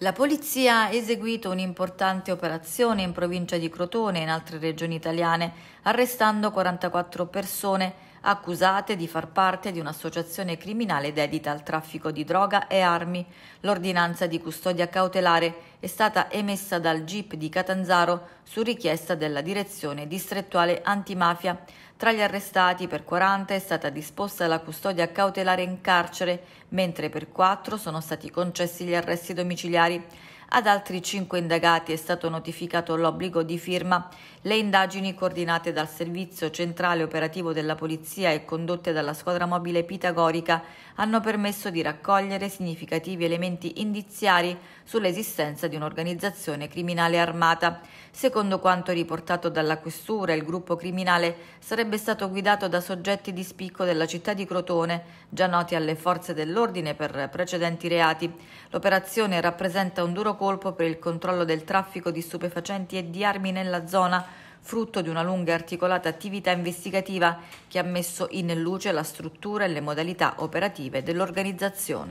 La polizia ha eseguito un'importante operazione in provincia di Crotone e in altre regioni italiane, arrestando 44 persone accusate di far parte di un'associazione criminale dedita al traffico di droga e armi. L'ordinanza di custodia cautelare è stata emessa dal GIP di Catanzaro su richiesta della Direzione Distrettuale Antimafia. Tra gli arrestati per 40 è stata disposta la custodia cautelare in carcere, mentre per 4 sono stati concessi gli arresti domiciliari. Ad altri cinque indagati è stato notificato l'obbligo di firma. Le indagini coordinate dal Servizio Centrale Operativo della Polizia e condotte dalla squadra mobile pitagorica hanno permesso di raccogliere significativi elementi indiziari sull'esistenza di un'organizzazione criminale armata. Secondo quanto riportato dalla questura, il gruppo criminale sarebbe stato guidato da soggetti di spicco della città di Crotone, già noti alle forze dell'ordine per precedenti reati. L'operazione rappresenta un duro colpo per il controllo del traffico di stupefacenti e di armi nella zona, frutto di una lunga e articolata attività investigativa che ha messo in luce la struttura e le modalità operative dell'organizzazione.